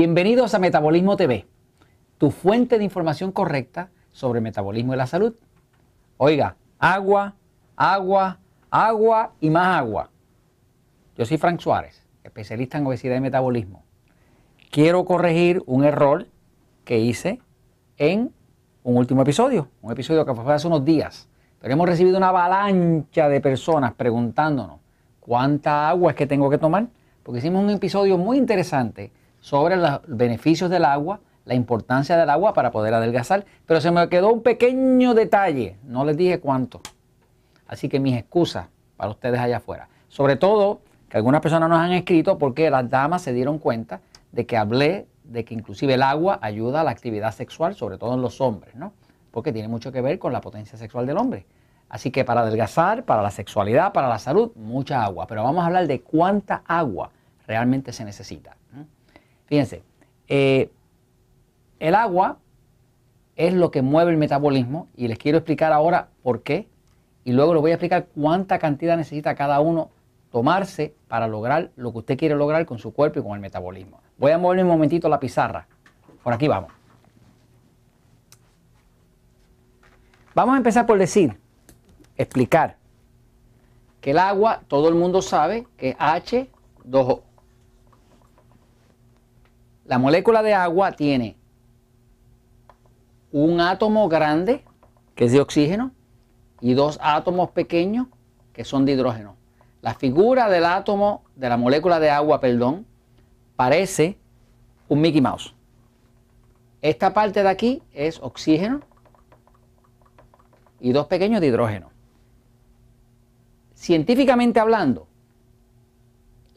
Bienvenidos a Metabolismo TV, tu fuente de información correcta sobre metabolismo y la salud. Oiga, agua, agua, agua y más agua. Yo soy Frank Suárez, especialista en obesidad y metabolismo. Quiero corregir un error que hice en un último episodio, un episodio que fue hace unos días. Pero hemos recibido una avalancha de personas preguntándonos cuánta agua es que tengo que tomar, porque hicimos un episodio muy interesante sobre los beneficios del agua, la importancia del agua para poder adelgazar, pero se me quedó un pequeño detalle, no les dije cuánto. Así que mis excusas para ustedes allá afuera. Sobre todo que algunas personas nos han escrito porque las damas se dieron cuenta de que hablé de que inclusive el agua ayuda a la actividad sexual, sobre todo en los hombres, ¿no? Porque tiene mucho que ver con la potencia sexual del hombre. Así que para adelgazar, para la sexualidad, para la salud, mucha agua. Pero vamos a hablar de cuánta agua realmente se necesita. Fíjense, eh, el agua es lo que mueve el metabolismo y les quiero explicar ahora por qué y luego les voy a explicar cuánta cantidad necesita cada uno tomarse para lograr lo que usted quiere lograr con su cuerpo y con el metabolismo. Voy a mover un momentito la pizarra. Por aquí vamos. Vamos a empezar por decir, explicar, que el agua, todo el mundo sabe que H2O. La molécula de agua tiene un átomo grande, que es de oxígeno, y dos átomos pequeños, que son de hidrógeno. La figura del átomo, de la molécula de agua, perdón, parece un Mickey Mouse. Esta parte de aquí es oxígeno y dos pequeños de hidrógeno. Científicamente hablando,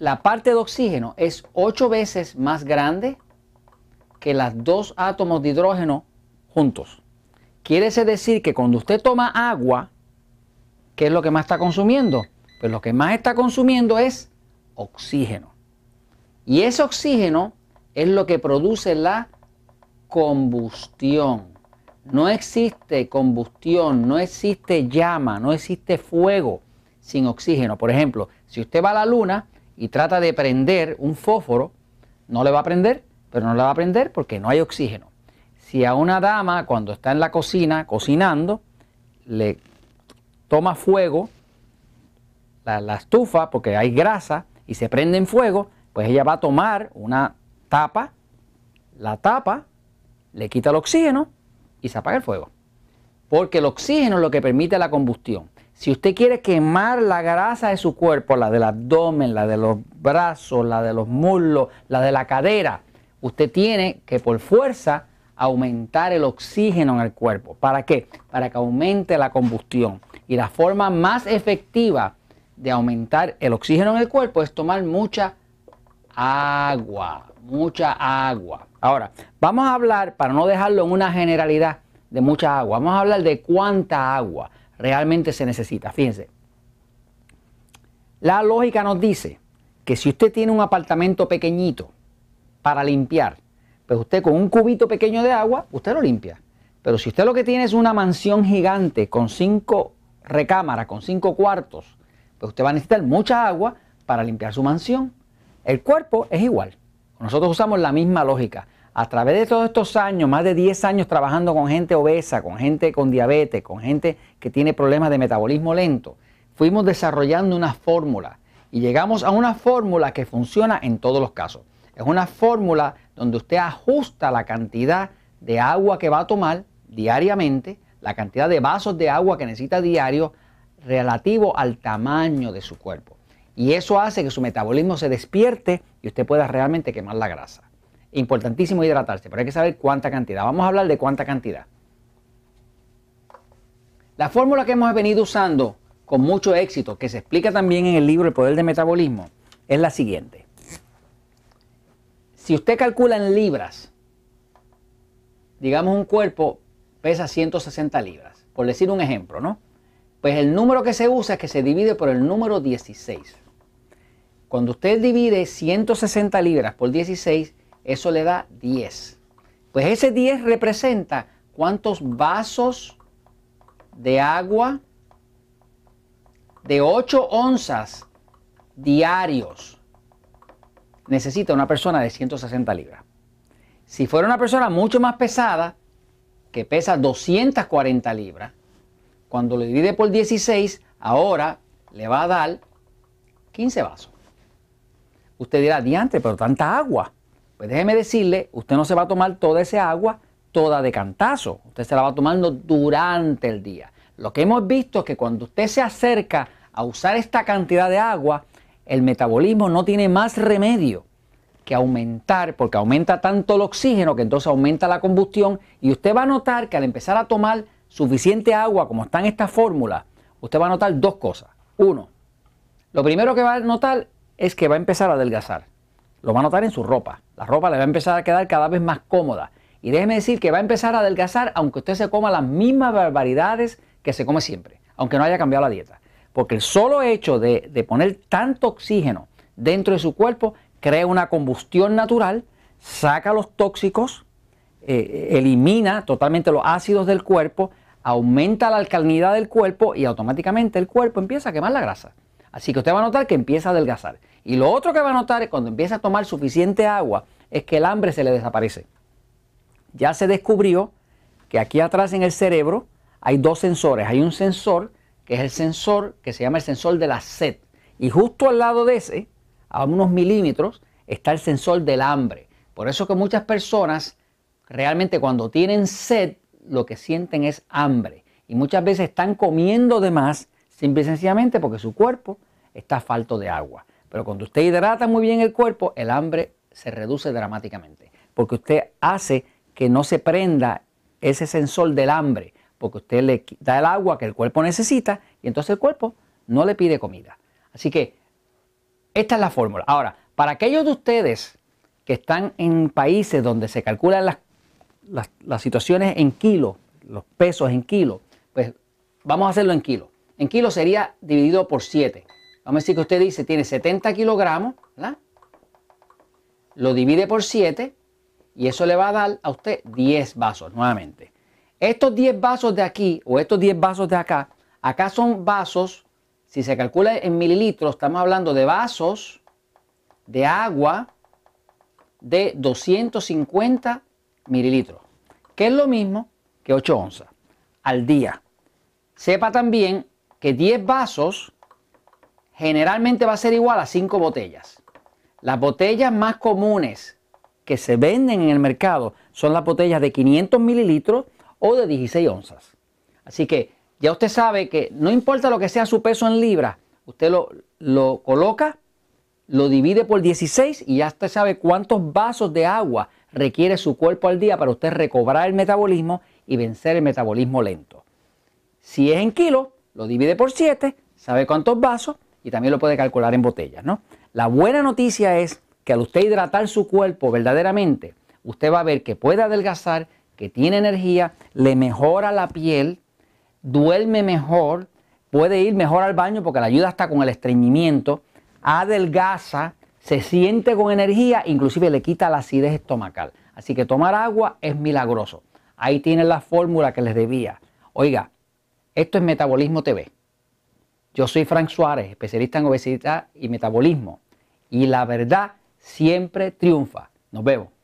la parte de oxígeno es ocho veces más grande que los dos átomos de hidrógeno juntos. Quiere decir que cuando usted toma agua, ¿qué es lo que más está consumiendo? Pues lo que más está consumiendo es oxígeno. Y ese oxígeno es lo que produce la combustión. No existe combustión, no existe llama, no existe fuego sin oxígeno. Por ejemplo, si usted va a la luna, y trata de prender un fósforo, no le va a prender, pero no le va a prender porque no hay oxígeno. Si a una dama cuando está en la cocina cocinando, le toma fuego la, estufa porque hay grasa y se prende en fuego, pues ella va a tomar una tapa, la tapa, le quita el oxígeno y se apaga el fuego. Porque el oxígeno es lo que permite la combustión. Si usted quiere quemar la grasa de su cuerpo, la del abdomen, la de los brazos, la de los muslos, la de la cadera, usted tiene que por fuerza aumentar el oxígeno en el cuerpo. ¿Para qué? Para que aumente la combustión. Y la forma más efectiva de aumentar el oxígeno en el cuerpo es tomar mucha agua, mucha agua. Ahora, vamos a hablar, para no dejarlo en una generalidad de mucha agua, vamos a hablar de cuánta agua realmente se necesita. Fíjense. La lógica nos dice que si usted tiene un apartamento pequeñito para limpiar, pues usted con un cubito pequeño de agua, usted lo limpia. Pero si usted lo que tiene es una mansión gigante con cinco recámaras, con cinco cuartos, pues usted va a necesitar mucha agua para limpiar su mansión. El cuerpo es igual. Nosotros usamos la misma lógica a través de todos estos años, más de 10 años trabajando con gente obesa, con gente con diabetes, con gente que tiene problemas de metabolismo lento, fuimos desarrollando una fórmula y llegamos a una fórmula que funciona en todos los casos. Es una fórmula donde usted ajusta la cantidad de agua que va a tomar diariamente, la cantidad de vasos de agua que necesita diario relativo al tamaño de su cuerpo. Y eso hace que su metabolismo se despierte y usted pueda realmente quemar la grasa. Importantísimo hidratarse, pero hay que saber cuánta cantidad. Vamos a hablar de cuánta cantidad. La fórmula que hemos venido usando con mucho éxito, que se explica también en el libro El Poder del Metabolismo, es la siguiente. Si usted calcula en libras, digamos un cuerpo pesa 160 libras, por decir un ejemplo, ¿no? Pues el número que se usa es que se divide por el número 16. Cuando usted divide 160 libras por 16, eso le da 10. Pues ese 10 representa cuántos vasos de agua de 8 onzas diarios necesita una persona de 160 libras. Si fuera una persona mucho más pesada, que pesa 240 libras, cuando lo divide por 16, ahora le va a dar 15 vasos. Usted dirá, Diante, pero tanta agua. Pues déjeme decirle, usted no se va a tomar toda esa agua toda de cantazo. Usted se la va tomando durante el día. Lo que hemos visto es que cuando usted se acerca a usar esta cantidad de agua, el metabolismo no tiene más remedio que aumentar, porque aumenta tanto el oxígeno que entonces aumenta la combustión y usted va a notar que al empezar a tomar suficiente agua como está en esta fórmula, usted va a notar dos cosas. Uno, lo primero que va a notar es que va a empezar a adelgazar. Lo va a notar en su ropa. La ropa le va a empezar a quedar cada vez más cómoda. Y déjeme decir que va a empezar a adelgazar aunque usted se coma las mismas barbaridades que se come siempre, aunque no haya cambiado la dieta. Porque el solo hecho de, poner tanto oxígeno dentro de su cuerpo crea una combustión natural, saca los tóxicos, eh, eh, elimina totalmente los ácidos del cuerpo, aumenta la alcalinidad del cuerpo y automáticamente el cuerpo empieza a quemar la grasa. Así que usted va a notar que empieza a adelgazar. Y lo otro que va a notar es cuando empieza a tomar suficiente agua es que el hambre se le desaparece. Ya se descubrió que aquí atrás en el cerebro hay dos sensores. Hay un sensor que es el sensor que se llama el sensor de la sed. Y justo al lado de ese, a unos milímetros, está el sensor del hambre. Por eso que muchas personas realmente cuando tienen sed lo que sienten es hambre. Y muchas veces están comiendo de más simple y sencillamente porque su cuerpo está falto de agua. Pero cuando usted hidrata muy bien el cuerpo, el hambre se reduce dramáticamente, porque usted hace que no se prenda ese sensor del hambre, porque usted le da el agua que el cuerpo necesita y entonces el cuerpo no le pide comida. Así que esta es la fórmula. Ahora, para aquellos de ustedes que están en países donde se calculan las, situaciones en kilo, los pesos en kilo, pues vamos a hacerlo en kilo. En kilo sería dividido por 7. Vamos a decir que usted dice, tiene 70 kilogramos, Lo divide por 7 y eso le va a dar a usted 10 vasos nuevamente. Estos 10 vasos de aquí o estos 10 vasos de acá, acá son vasos, si se calcula en mililitros, estamos hablando de vasos de agua de 250 mililitros, que es lo mismo que 8 onzas al día. Sepa también que 10 vasos generalmente va a ser igual a 5 botellas. Las botellas más comunes que se venden en el mercado son las botellas de 500 mililitros o de 16 onzas. Así que ya usted sabe que no importa lo que sea su peso en libra usted lo, coloca, lo divide por 16 y ya usted sabe cuántos vasos de agua requiere su cuerpo al día para usted recobrar el metabolismo y vencer el metabolismo lento. Si es en kilos, lo divide por 7, sabe cuántos vasos y también lo puede calcular en botellas, ¿no? La buena noticia es que al usted hidratar su cuerpo verdaderamente, usted va a ver que puede adelgazar, que tiene energía, le mejora la piel, duerme mejor, puede ir mejor al baño porque la ayuda está con el estreñimiento, adelgaza, se siente con energía, inclusive le quita la acidez estomacal. Así que tomar agua es milagroso. Ahí tienen la fórmula que les debía. Oiga, esto es Metabolismo TV. Yo soy Frank Suárez, especialista en obesidad y metabolismo. Y la verdad siempre triunfa. Nos vemos.